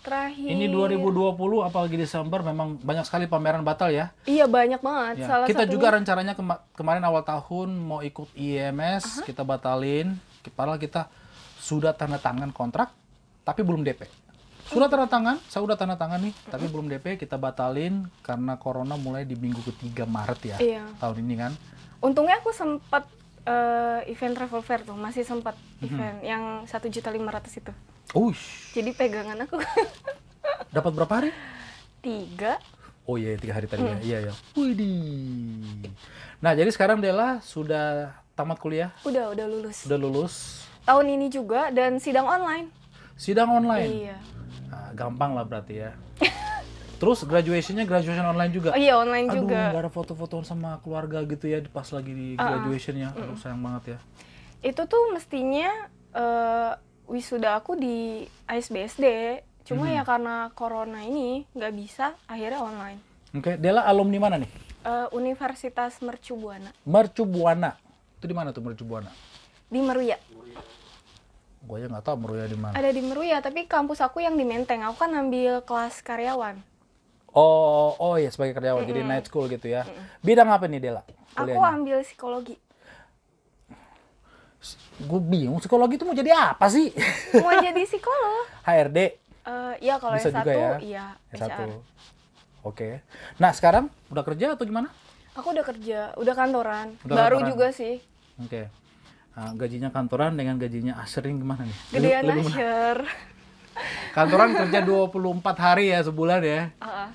Terakhir. Ini 2020 apalagi Desember memang banyak sekali pameran batal ya. Iya banyak banget. Ya. Salah kita satunya... juga rencananya kema- kemarin awal tahun mau ikut IMS, e uh-huh. kita batalin. Padahal kita sudah tanda tangan kontrak tapi belum DP. Sudah tanda tangan, saya sudah tanda tangan nih, mm-hmm. tapi belum DP kita batalin karena corona mulai di minggu ketiga Maret ya iya. tahun ini kan untungnya aku sempat uh, eh, event travel fair tuh masih sempat hmm. event yang satu juta lima ratus itu. Uish. Jadi pegangan aku. Dapat berapa hari? Tiga. Oh iya, iya tiga hari tadi hmm. ya. Mhm. Iya ya. Widi. Nah jadi sekarang Della sudah tamat kuliah? Udah udah lulus. Udah lulus. Tahun ini juga dan sidang online. Sidang online. Iya. Nah, gampang lah berarti ya. Terus graduationnya graduation online juga. Oh, iya online Aduh, juga. Aduh, ada foto-fotoan sama keluarga gitu ya pas lagi di ah, ah. graduationnya. Uh, Aduh, sayang banget ya. Itu tuh mestinya uh, wisuda aku di ISBSD. Cuma hmm. ya karena corona ini nggak bisa, akhirnya online. Oke, okay. Dela alumni mana nih? Uh, Universitas Mercubuana. Mercubuana. Itu di mana tuh Mercubuana? Di Meruya. Gue aja nggak tahu Meruya di mana. Ada di Meruya, tapi kampus aku yang di Menteng. Aku kan ambil kelas karyawan. Oh, oh ya sebagai karyawan Mm -mm. Jadi night school gitu ya. Mm -mm. Bidang apa nih Dela? Kuliahnya? Aku ambil psikologi. Gue bingung psikologi itu mau jadi apa sih? Mau jadi psikolog. HRD. Uh, eh, ya kalau yang satu, ya. iya. Yang satu. Oke. Okay. Nah sekarang udah kerja atau gimana? Aku udah kerja, udah kantoran. Udah Baru kantoran. juga sih. Oke. Okay. Nah, gajinya kantoran dengan gajinya asering gimana nih? Gedean asher. Kantoran kerja 24 hari ya sebulan ya. Uh-uh.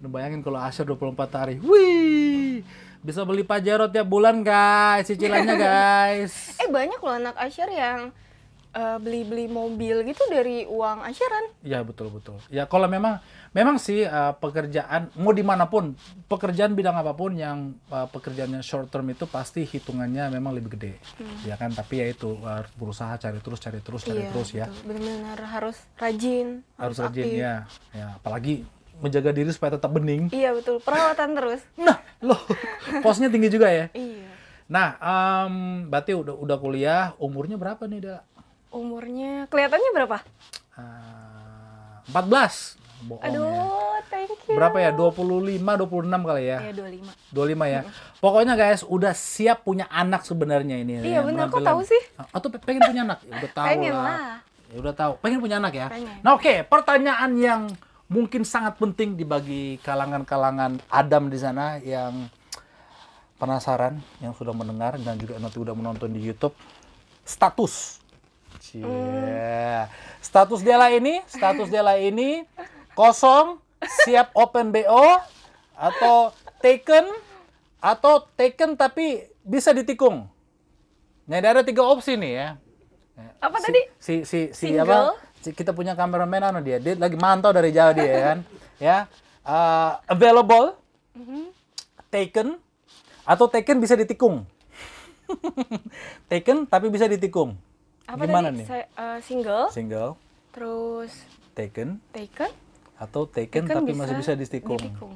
ya bayangin kalau Asher 24 hari. Wih. Bisa beli Pajero tiap bulan, guys. Cicilannya, guys. eh, banyak loh anak Asher yang eh, beli-beli uh, mobil gitu dari uang asyaran? Iya, betul betul. Ya kalau memang memang sih uh, pekerjaan mau dimanapun pekerjaan bidang apapun yang uh, eh, pekerjaannya short term itu pasti hitungannya memang lebih gede hmm. ya kan tapi ya itu uh, berusaha cari terus cari terus cari iya, terus ya benar-benar harus rajin harus, harus rajin ya ya apalagi menjaga diri supaya tetap bening iya betul perawatan terus nah lo posnya tinggi juga ya iya nah um, berarti udah udah kuliah umurnya berapa nih Dela umurnya kelihatannya berapa uh, ah, 14 bohong ya. Aduh, ya. thank you. Berapa ya? 25, 26 kali ya? Iya, 25. 25 ya. Hmm. Pokoknya guys, udah siap punya anak sebenarnya ini. Ya, iya, ya, benar kok tahu sih. Ah, atau pengen punya anak? Ya, udah tahu pengen lah. lah. Ya udah tahu. Pengen punya anak ya? Pengen. Nah, oke, okay. pertanyaan yang mungkin sangat penting dibagi kalangan-kalangan Adam di sana yang penasaran, yang sudah mendengar dan juga nanti udah menonton di YouTube. Status. Cie. Yeah. Mm. Status Dela ini, status Dela ini kosong siap open BO atau taken atau taken tapi bisa ditikung. Nah, ada tiga opsi nih ya. Apa si, tadi? Si si si Single. apa? Si, kita punya kameramen anu dia, dia lagi mantau dari jauh dia ya kan. ya. Uh, available. Mhm. Taken atau taken bisa ditikung. taken tapi bisa ditikung. Apa Gimana tadi? nih? Saya, uh, single. Single. Terus taken. Taken atau taken Tekan tapi bisa masih bisa ditikung. ditikung.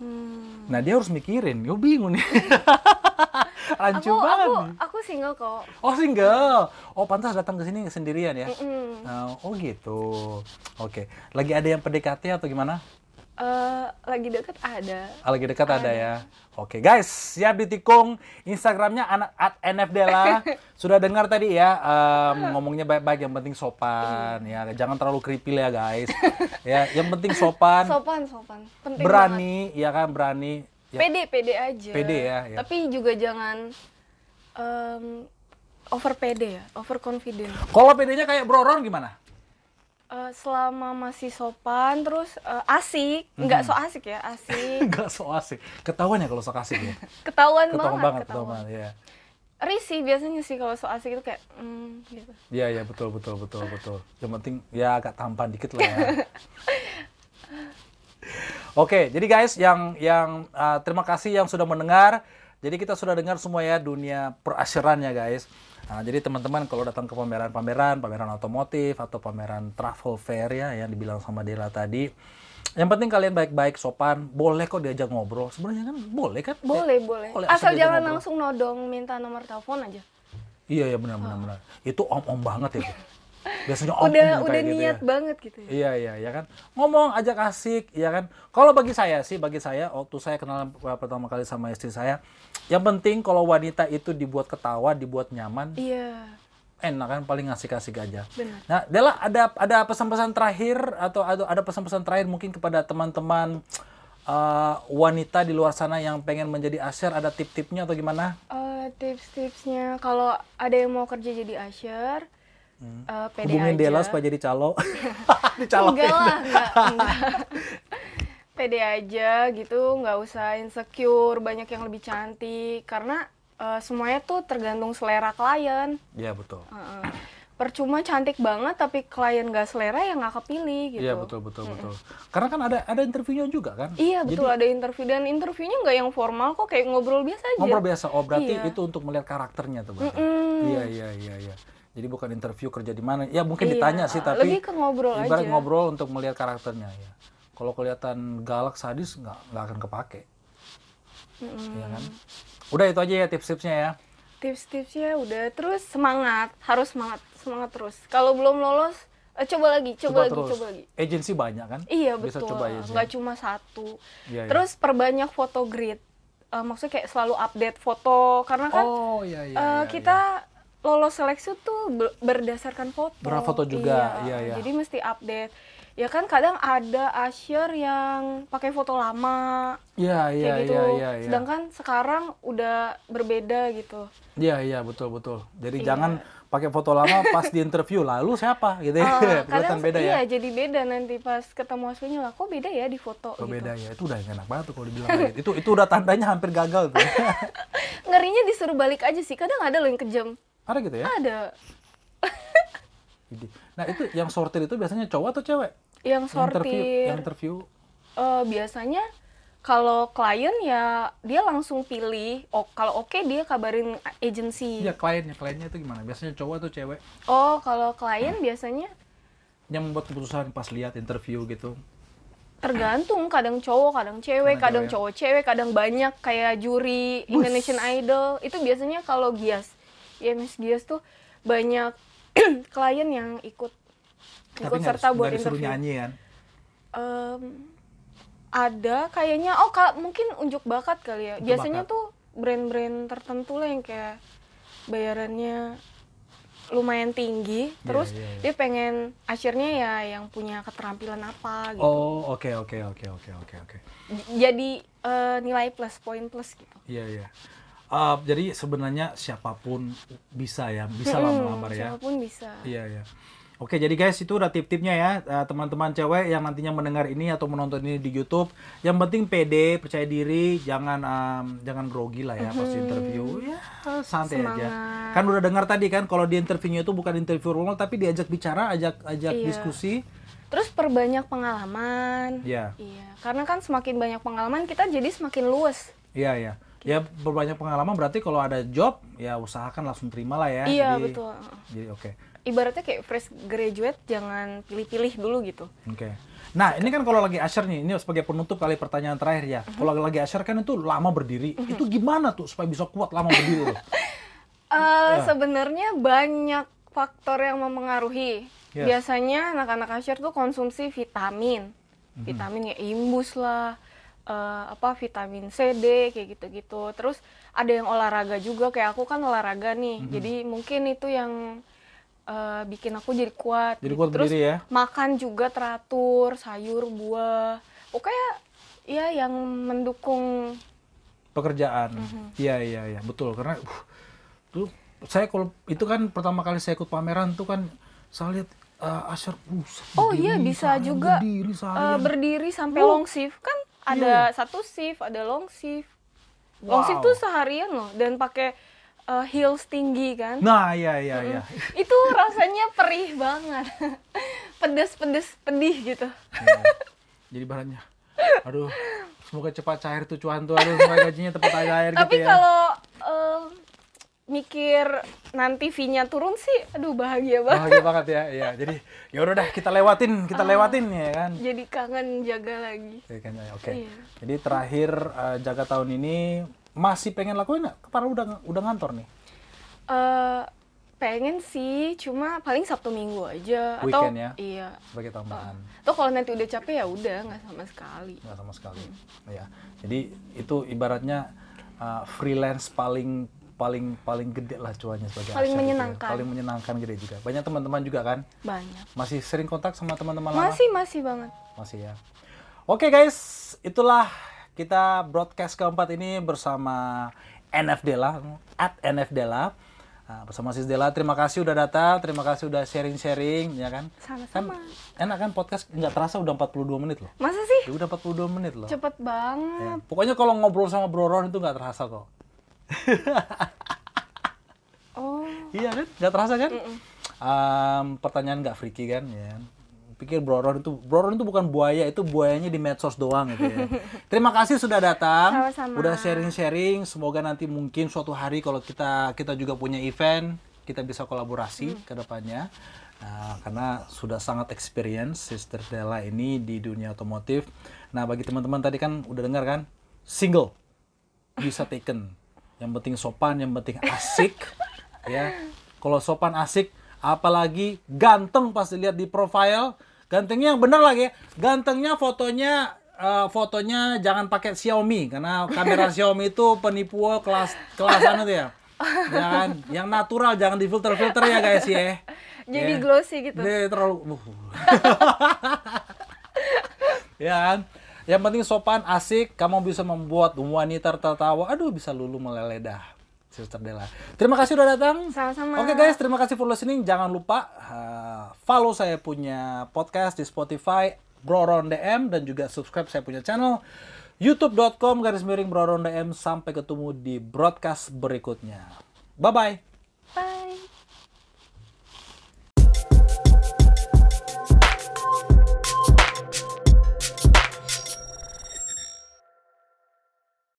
Hmm. Nah dia harus mikirin, yo bingung nih. Rancu aku, banget. Aku, aku single kok. Oh single. Oh pantas datang ke sini sendirian ya. Mm -mm. Nah, oh gitu. Oke. Okay. Lagi ada yang PDKT atau gimana? Eh, lagi dekat ada. Ah, lagi dekat ada. ada ya. Oke okay, guys, siap ditikung Instagramnya anak at nfdela. Sudah dengar tadi ya um, ngomongnya baik-baik, yang penting sopan iya. ya. Jangan terlalu creepy ya guys. ya, yang penting sopan. Sopan, sopan. Penting berani, banget. ya kan berani. Ya. Pede, pede aja. Pede ya. ya. Tapi juga jangan um, over pede ya, over confident. Kalau pedenya kayak Bro gimana? Uh, selama masih sopan terus uh, asik nggak hmm. so asik ya asik nggak so asik ketahuan ya kalau so asik ya ketahuan, ketahuan banget, ketahuan ya risi biasanya sih kalau so asik itu kayak mm, gitu iya iya betul betul betul betul yang penting ya agak tampan dikit lah ya. Oke, jadi guys yang yang uh, terima kasih yang sudah mendengar. Jadi kita sudah dengar semua ya dunia ya guys. Nah, jadi teman-teman kalau datang ke pameran-pameran, pameran otomotif atau pameran travel fair ya yang dibilang sama Dela tadi, yang penting kalian baik-baik sopan, boleh kok diajak ngobrol. Sebenarnya kan boleh kan? Boleh, ya, boleh. boleh. Asal, jangan langsung nodong minta nomor telepon aja. Iya iya benar benar oh. benar. Itu om-om banget ya. biasanya om, -om udah om udah gitu niat gitu ya. banget gitu ya. iya iya iya kan ngomong ajak asik ya kan kalau bagi saya sih bagi saya waktu saya kenal pertama kali sama istri saya yang penting kalau wanita itu dibuat ketawa, dibuat nyaman. Iya. Enak kan paling ngasih-kasih aja. Benar. Nah, Dela ada ada pesan-pesan terakhir atau ada pesan-pesan terakhir mungkin kepada teman-teman uh, wanita di luar sana yang pengen menjadi asher ada tip-tipnya atau gimana? Uh, tips-tipsnya kalau ada yang mau kerja jadi asher Hmm. Uh, pede Hubungin aja. Dela supaya jadi calo. Dicalokin. Enggak lah, enggak. enggak. pede aja gitu nggak usah insecure banyak yang lebih cantik karena uh, semuanya tuh tergantung selera klien ya betul uh -uh. percuma cantik banget tapi klien nggak selera ya nggak kepilih gitu iya betul betul hmm. betul karena kan ada ada interviewnya juga kan iya betul Jadi, ada interview dan interviewnya nggak yang formal kok kayak ngobrol biasa aja ngobrol biasa oh berarti iya. itu untuk melihat karakternya tuh mm iya iya iya iya jadi bukan interview kerja di mana. Ya mungkin iya, ditanya sih tapi lebih ke ngobrol ibarat aja. ngobrol untuk melihat karakternya ya kalau kelihatan galak sadis nggak nggak akan kepake mm. ya kan udah itu aja ya tips-tipsnya ya tips-tipsnya udah terus semangat harus semangat semangat terus kalau belum lolos eh, coba lagi coba, coba lagi terus. coba lagi agensi banyak kan iya Bisa betul coba nggak cuma satu iya, iya. terus iya. perbanyak foto grid uh, maksudnya kayak selalu update foto karena kan oh, iya, iya, uh, kita iya. lolos seleksi tuh berdasarkan foto foto juga iya, iya, iya. jadi mesti update ya kan kadang ada asyir yang pakai foto lama ya, ya, kayak gitu ya, ya, ya. sedangkan sekarang udah berbeda gitu iya iya betul betul jadi iya. jangan pakai foto lama pas di interview lalu siapa gitu uh, kelihatan beda ya. iya, ya jadi beda nanti pas ketemu aslinya lah kok beda ya di foto kok gitu. beda ya itu udah enak banget kalau dibilang gitu. itu itu udah tandanya hampir gagal tuh ngerinya disuruh balik aja sih kadang ada loh yang kejam ada gitu ya ada nah itu yang sortir itu biasanya cowok atau cewek yang sortir interview, yang interview. Uh, biasanya kalau klien ya dia langsung pilih oh kalau oke okay, dia kabarin agensi ya kliennya kliennya itu gimana biasanya cowok atau cewek oh kalau klien hmm. biasanya yang membuat keputusan pas lihat interview gitu tergantung kadang cowok kadang cewek kadang, kadang cowok, ya. cowok cewek kadang banyak kayak juri Bus. Indonesian Idol itu biasanya kalau Gias ya Miss Gias tuh banyak klien yang ikut ikut serta buat interview nyanyi kan um, ada kayaknya oh kak mungkin unjuk bakat kali ya unjuk biasanya bakat. tuh brand-brand tertentu lah yang kayak bayarannya lumayan tinggi iya, terus yeah, yeah. dia pengen akhirnya ya yang punya keterampilan apa gitu oh oke oke oke oke oke oke jadi uh, nilai plus poin plus gitu iya yeah, iya yeah. uh, jadi sebenarnya siapapun bisa ya bisa lamar -hmm, ya siapapun bisa iya yeah, iya Oke, jadi guys itu udah tip-tipnya ya eh, teman-teman cewek yang nantinya mendengar ini atau menonton ini di YouTube. Yang penting pede, percaya diri, jangan um, jangan grogi lah ya mm -hmm. pas mm-hmm. interview. Ya santai Semangat. aja. Kan udah dengar tadi kan kalau di interviewnya itu bukan interview normal tapi diajak bicara, ajak ajak iya. diskusi. Terus perbanyak pengalaman. Iya. Iya. Karena kan semakin banyak pengalaman kita jadi semakin luas. Iya, iya. Ya berbanyak pengalaman berarti kalau ada job ya usahakan langsung terima lah ya. Iya, jadi, betul. Jadi oke. Okay ibaratnya kayak fresh graduate jangan pilih-pilih dulu gitu. Oke. Okay. Nah, ini kan kalau lagi asher nih, ini sebagai penutup kali pertanyaan terakhir ya. Mm-hmm. Kalau lagi asher kan itu lama berdiri. Mm-hmm. Itu gimana tuh supaya bisa kuat lama berdiri? uh, uh. Sebenarnya banyak faktor yang mempengaruhi. Yes. Ya. Biasanya anak-anak asher tuh konsumsi vitamin. Mm-hmm. Vitamin ya imbus lah. Uh, apa vitamin C, D kayak gitu-gitu. Terus ada yang olahraga juga kayak aku kan olahraga nih. Mm-hmm. Jadi mungkin itu yang uh, bikin aku jadi kuat. Jadi gitu. kuat berdiri ya. Makan juga teratur, sayur, buah. Oke ya ya yang mendukung pekerjaan. Mm-hmm. Iya, mm -hmm. iya, iya, betul. Karena uh, tuh saya kalau itu kan pertama kali saya ikut pameran tuh kan saya lihat uh, Asher uh, Oh iya, bisa sayang, juga berdiri, uh, berdiri sampai oh. long shift kan iya, ada iya. satu shift, ada long shift. Wow. Long shift tuh seharian loh dan pakai uh, heels tinggi kan nah iya iya iya itu rasanya perih banget pedes pedes pedih gitu ya. jadi bahannya aduh semoga cepat cair tuh cuan tuh aduh semoga gajinya tepat air tapi gitu ya. kalau uh, mikir nanti V-nya turun sih, aduh bahagia banget. Bahagia banget ya, ya. Jadi ya udah kita lewatin, kita uh, lewatin ya kan. Jadi kangen jaga lagi. Jadi iya kan, oke. Okay. Iya. Jadi terakhir uh, jaga tahun ini masih pengen lakuin nggak? Kepala udah udah ngantor nih? Uh, pengen sih, cuma paling Sabtu Minggu aja Weekend atau ya? iya sebagai tambahan. Uh, atau kalau nanti udah capek ya udah nggak sama sekali. Nggak sama sekali, hmm. ya. Jadi itu ibaratnya uh, freelance paling paling paling gede lah cuannya sebagai paling Asia menyenangkan gitu ya. paling menyenangkan gede juga banyak teman-teman juga kan banyak masih sering kontak sama teman-teman lama masih masih banget masih ya oke okay, guys itulah kita broadcast keempat ini bersama NF Dela, at NF Dela. Nah, ah, bersama Sis Dela, terima kasih udah datang, terima kasih udah sharing-sharing, ya kan? Sama-sama. Kan, enak kan podcast, nggak terasa udah 42 menit loh. Masa sih? Ya, udah 42 menit loh. Cepet ya, banget. Ya. Pokoknya kalau ngobrol sama Bro Ron itu nggak terasa kok. oh. Iya kan? Nggak terasa kan? Mm -mm. Um, pertanyaan nggak freaky kan? Ya. Kan? pikir Broron itu Broron itu bukan buaya, itu buayanya di medsos doang gitu ya. Terima kasih sudah datang, Sama-sama. udah sharing-sharing. Semoga nanti mungkin suatu hari kalau kita kita juga punya event, kita bisa kolaborasi hmm. ke depannya. Nah, karena sudah sangat experience Sister Della ini di dunia otomotif. Nah, bagi teman-teman tadi kan udah dengar kan, single bisa taken. Yang penting sopan, yang penting asik ya. Kalau sopan asik, apalagi ganteng pas dilihat di profile Gantengnya yang bener lagi. Gantengnya fotonya Uh, fotonya jangan pakai Xiaomi karena kamera Xiaomi itu penipu kelas kelasan tuh ya. Jangan yang natural jangan di filter-filter ya guys ya. Jadi yeah. glossy gitu. Jadi terlalu uh. ya kan? Yang penting sopan, asik, kamu bisa membuat wanita tertawa. Aduh, bisa lulu meleleh dah. Sister Della. Terima kasih sudah datang. Sama-sama. Oke okay, guys, terima kasih for listening. Jangan lupa uh, follow saya punya podcast di Spotify, Broron DM, dan juga subscribe saya punya channel youtube.com garis miring Broron DM. Sampai ketemu di broadcast berikutnya. Bye-bye. Bye. -bye. Bye.